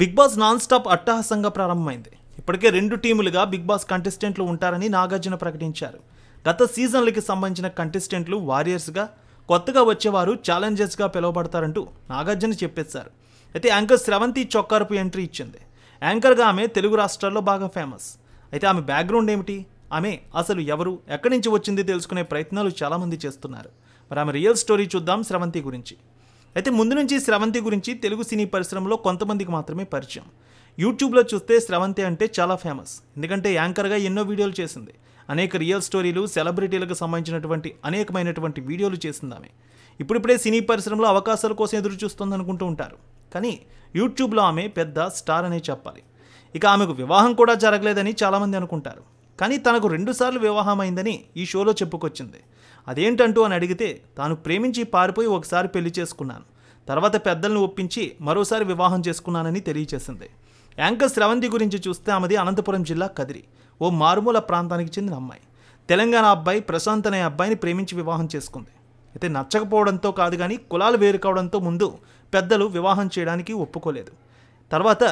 big boss non stop అట్టహాసంగా ప్రారంభమైంది ఇప్పటికే రెండు టీములుగా బిగ్ బాస్ కంటెస్టెంట్లు ఉంటారని నాగార్జున ప్రకటించారు గత సీజన్లకి సంబంధించిన కంటెస్టెంట్లు వారియర్స్గా కొత్తగా వచ్చేవారు ఛాలెంజర్స్గా పిలువబడతారంటూ నాగార్జున చెప్పేశారు అయితే యాంకర్ శ్రవంతి చొక్కరపు ఎంట్రీ ఇచ్చింది యాంకర్గా ఆమె తెలుగు రాష్ట్రాల్లో బాగా ఫేమస్ అయితే ఆమె బ్యాక్గ్రౌండ్ ఏమిటి ఆమె అసలు ఎవరు ఎక్కడి నుంచి వచ్చింది తెలుసుకునే ప్రయత్నాలు చాలామంది చేస్తున్నారు మరి ఆమె రియల్ స్టోరీ చూద్దాం శ్రవంతి గురించి అయితే ముందు నుంచి స్రవంతి గురించి తెలుగు సినీ పరిశ్రమలో కొంతమందికి మాత్రమే పరిచయం యూట్యూబ్లో చూస్తే స్రవంతి అంటే చాలా ఫేమస్ ఎందుకంటే యాంకర్గా ఎన్నో వీడియోలు చేసింది అనేక రియల్ స్టోరీలు సెలబ్రిటీలకు సంబంధించినటువంటి అనేకమైనటువంటి వీడియోలు చేసింది ఆమె ఇప్పుడిప్పుడే సినీ పరిశ్రమలో అవకాశాల కోసం ఎదురు చూస్తుంది అనుకుంటూ ఉంటారు కానీ యూట్యూబ్లో ఆమె పెద్ద స్టార్ అనే చెప్పాలి ఇక ఆమెకు వివాహం కూడా జరగలేదని చాలామంది అనుకుంటారు కానీ తనకు రెండుసార్లు వివాహమైందని ఈ షోలో చెప్పుకొచ్చింది అదేంటంటూ అని అడిగితే తాను ప్రేమించి పారిపోయి ఒకసారి పెళ్లి చేసుకున్నాను తర్వాత పెద్దలను ఒప్పించి మరోసారి వివాహం చేసుకున్నానని తెలియచేసింది యాంకర్ శ్రవంతి గురించి చూస్తే ఆమెది అనంతపురం జిల్లా కదిరి ఓ మారుమూల ప్రాంతానికి చెందిన అమ్మాయి తెలంగాణ అబ్బాయి ప్రశాంత్ అనే అబ్బాయిని ప్రేమించి వివాహం చేసుకుంది అయితే నచ్చకపోవడంతో కాదు కానీ కులాలు వేరు కావడంతో ముందు పెద్దలు వివాహం చేయడానికి ఒప్పుకోలేదు తర్వాత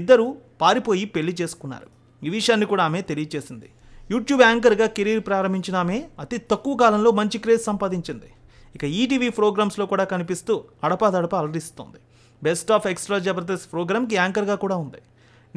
ఇద్దరు పారిపోయి పెళ్లి చేసుకున్నారు ఈ విషయాన్ని కూడా ఆమె తెలియచేసింది యూట్యూబ్ యాంకర్గా కెరీర్ ప్రారంభించిన ఆమె అతి తక్కువ కాలంలో మంచి క్రేజ్ సంపాదించింది ఇక ఈటీవీ ప్రోగ్రామ్స్లో కూడా కనిపిస్తూ అడపాదడప అలరిస్తుంది బెస్ట్ ఆఫ్ ఎక్స్ట్రా జబర్దస్త్ ప్రోగ్రామ్కి యాంకర్గా కూడా ఉంది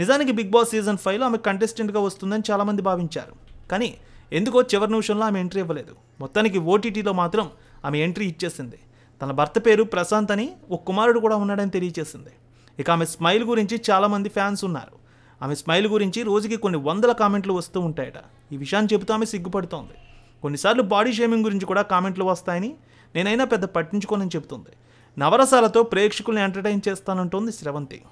నిజానికి బిగ్ బాస్ సీజన్ ఫైవ్లో ఆమె కంటెస్టెంట్గా వస్తుందని చాలామంది భావించారు కానీ ఎందుకో చివరి నిమిషంలో ఆమె ఎంట్రీ ఇవ్వలేదు మొత్తానికి ఓటీటీలో మాత్రం ఆమె ఎంట్రీ ఇచ్చేసింది తన భర్త పేరు ప్రశాంత్ అని ఒక కుమారుడు కూడా ఉన్నాడని తెలియచేసింది ఇక ఆమె స్మైల్ గురించి చాలామంది ఫ్యాన్స్ ఉన్నారు ఆమె స్మైల్ గురించి రోజుకి కొన్ని వందల కామెంట్లు వస్తూ ఉంటాయట ఈ విషయాన్ని చెబుతూ ఆమె సిగ్గుపడుతోంది కొన్నిసార్లు బాడీ షేమింగ్ గురించి కూడా కామెంట్లు వస్తాయని నేనైనా పెద్ద పట్టించుకోనని చెబుతుంది నవరసాలతో ప్రేక్షకుల్ని ఎంటర్టైన్ చేస్తానంటోంది స్రవంతి